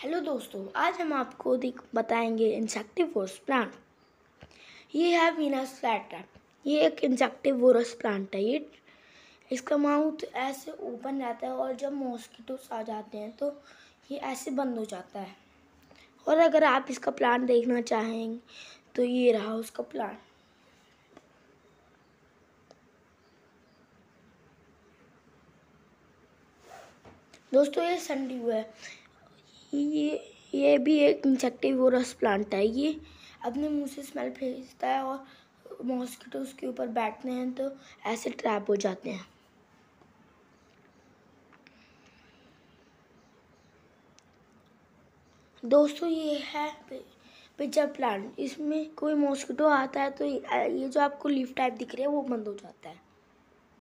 hello दोस्तों आज हम आपको बताएंगे इंसेक्टिवोरस प्लांट ये है वीनस फ्लैटर ये एक इंसेक्टिवोरस प्लांट है ये इसका माउथ ऐसे ओपन रहता है और जब मॉस्किटोस आ जाते हैं तो ये ऐसे बंद हो जाता है और अगर आप इसका प्लांट देखना चाहेंगे तो ये रहा उसका प्लांट दोस्तों ये संडी हुआ है ये ये भी एक इंसेक्टिव रस प्लांट है ये अपने मुंह से स्मेल भेजता है और मॉस्किटो उसके ऊपर बैठते हैं तो ऐसे ट्रैप हो जाते हैं दोस्तों ये है पिक्चर प्लांट इसमें कोई मॉस्किटो आता है तो ये जो आपको लीफ टाइप दिख रही है वो बंद हो जाता है